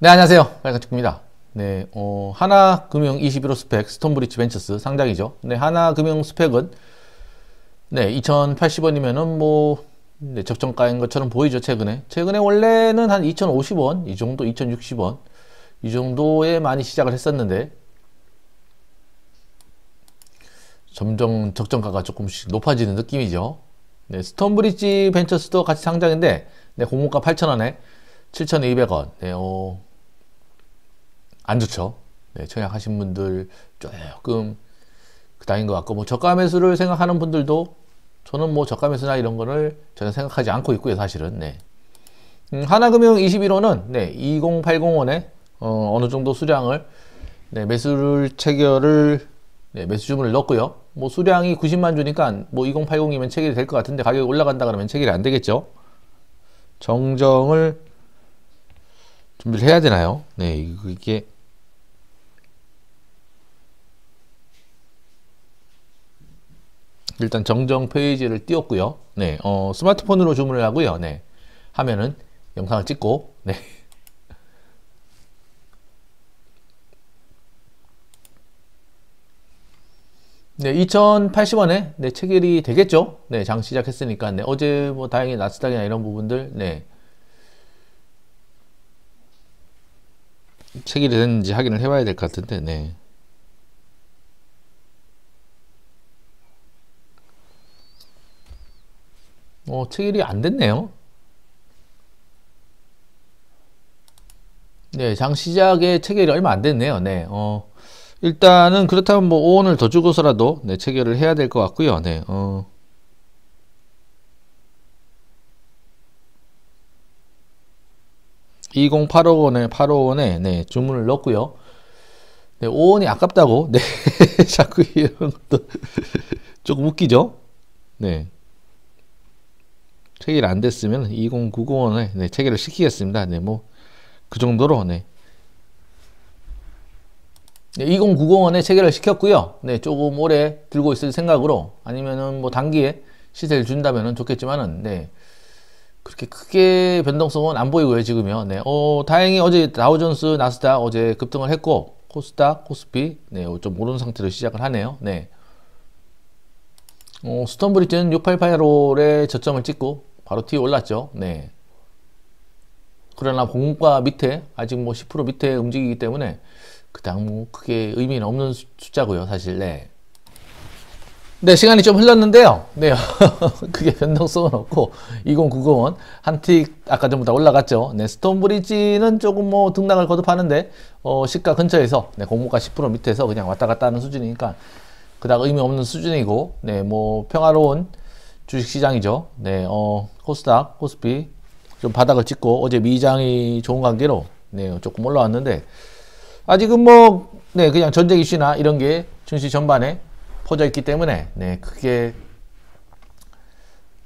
네, 안녕하세요. 빨간축구입니다. 네, 어, 하나금융 21호 스펙 스톤브리지 벤처스 상장이죠. 네, 하나금융 스펙은 네, 2080원이면은 뭐 네, 적정가인 것처럼 보이죠, 최근에. 최근에 원래는 한 2050원, 이 정도 2060원 이 정도에 많이 시작을 했었는데 점점 적정가가 조금씩 높아지는 느낌이죠. 네, 스톤브리지 벤처스도 같이 상장인데 네, 공모가 8,000원에 7,200원. 네, 어, 안 좋죠. 네, 청약하신 분들 조금 그다인 것 같고 뭐 저가 매수를 생각하는 분들도 저는 뭐 저가 매수나 이런 거를 전혀 생각하지 않고 있고요, 사실은. 네. 음, 하나금융 21호는 네, 2080원에 어, 어느 정도 수량을 네, 매수를 체결을 네, 매수 주문을 넣고요뭐 수량이 90만 주니까 뭐 2080이면 체결이 될 것 같은데 가격이 올라간다 그러면 체결이 안 되겠죠. 정정을 준비를 해야 되나요? 네, 이게 일단 정정 페이지를 띄웠고요. 네, 어, 스마트폰으로 주문을 하고요. 네, 하면은 영상을 찍고, 네. 네, 2,080원에 네, 체결이 되겠죠? 네, 장 시작했으니까. 네, 어제 뭐 다행히 나스닥이나 이런 부분들, 네. 체결이 됐는지 확인을 해봐야 될 것 같은데, 네. 어, 체결이 안 됐네요. 네, 장 시작에 체결이 얼마 안 됐네요. 네, 어, 일단은 그렇다면 뭐 5원을 더 주고서라도 네, 체결을 해야 될 것 같고요. 네, 어. 2 0 8 5원에8 5원에 네, 주문을 넣고요 네, 5원이 아깝다고. 네. 자꾸 이런 것도 조금 웃기죠? 네. 체결 안 됐으면 2090원에 네, 체결을 시키겠습니다. 네, 뭐 그 정도로 네. 네, 2090원에 체결을 시켰고요. 네, 조금 오래 들고 있을 생각으로 아니면은 뭐 단기에 시세를 준다면 좋겠지만은 네. 그렇게 크게 변동성은 안 보이고요, 지금요. 네. 어, 다행히 어제 다우존스, 나스닥 어제 급등을 했고 코스닥, 코스피 네, 어, 좀 오른 상태로 시작을 하네요. 네. 어, 스톤브리지는 6885에 저점을 찍고 바로 뒤에 올랐죠. 네. 그러나 공과 밑에 아직 뭐 10% 밑에 움직이기 때문에 그닥 뭐 크게 의미는 없는 숫자고요, 사실. 네. 네, 시간이 좀 흘렀는데요. 네, 그게 변동성은 없고 2090은 한틱 아까 전보다 올라갔죠. 네, 스톤브리지는 조금 뭐 등락을 거듭하는데 어, 시가 근처에서 네, 공모가 10% 밑에서 그냥 왔다 갔다 하는 수준이니까 그닥 의미 없는 수준이고 네, 뭐 평화로운 주식시장이죠. 네, 어, 코스닥, 코스피 좀 바닥을 찍고 어제 미장이 좋은 관계로 네, 조금 올라왔는데 아직은 뭐, 네, 그냥 전쟁 이슈나 이런 게 증시 전반에 퍼져 있기 때문에 네, 그게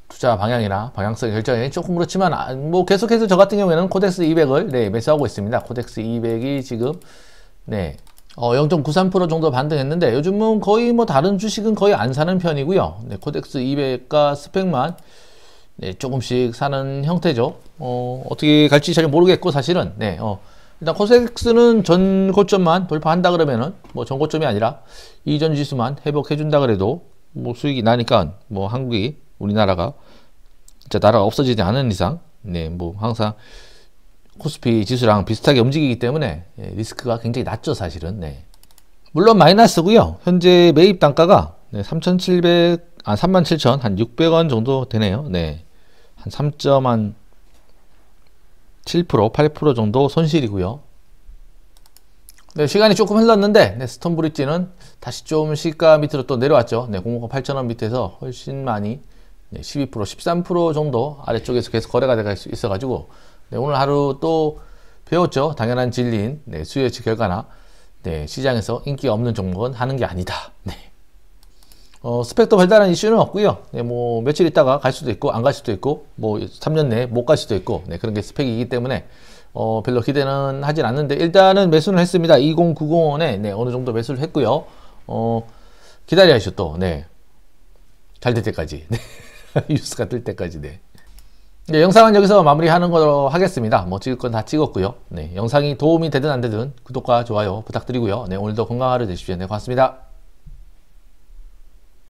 투자 방향이나 방향성 결정이 조금 그렇지만 아, 뭐 계속해서 저 같은 경우에는 코덱스 200을 네, 매수하고 있습니다. 코덱스 200이 지금 네, 어, 0.93% 정도 반등했는데 요즘은 거의 뭐 다른 주식은 거의 안 사는 편이고요. 네, 코덱스 200과 스펙만 네, 조금씩 사는 형태죠. 어, 어떻게 갈지 잘 모르겠고 사실은 네, 어, 일단 코덱스는 전 고점만 돌파한다 그러면은 뭐 전 고점이 아니라 이전 지수만 회복해 준다 그래도 뭐 수익이 나니까 뭐 한국이 우리나라가 진짜 나라가 없어지지 않은 이상 네, 뭐 항상 코스피 지수랑 비슷하게 움직이기 때문에 예, 리스크가 굉장히 낮죠 사실은 네. 물론 마이너스고요 현재 매입 단가가 네, 3,700, 아 37,000, 한 600원 정도 되네요 네. 한 3점 한 7%, 8% 정도 손실이고요 네, 시간이 조금 흘렀는데 네, 스톤 브릿지는 다시 좀 시가 밑으로 또 내려왔죠 네, 008,000원 밑에서 훨씬 많이 12%, 13% 정도 아래쪽에서 계속 거래가 돼가 있어가지고 네, 오늘 하루 또 배웠죠. 당연한 진리인 네, 수요예측 결과나 네, 시장에서 인기 없는 종목은 하는 게 아니다. 네. 어, 스펙도 별다른 이슈는 없고요. 네, 뭐 며칠 있다가 갈 수도 있고 안 갈 수도 있고 뭐 3년 내에 못 갈 수도 있고 네, 그런 게 스펙이기 때문에 어, 별로 기대는 하진 않는데 일단은 매수는 했습니다. 2090원에 네, 어느 정도 매수를 했고요. 어, 기다려야죠 또. 네. 잘 될 때까지. 네. 뉴스가 뜰 때까지. 네. 네, 영상은 여기서 마무리하는 걸로 하겠습니다. 뭐 찍을 건 다 찍었고요. 네, 영상이 도움이 되든 안 되든 구독과 좋아요 부탁드리고요. 네, 오늘도 건강하루 되십시오. 네, 고맙습니다.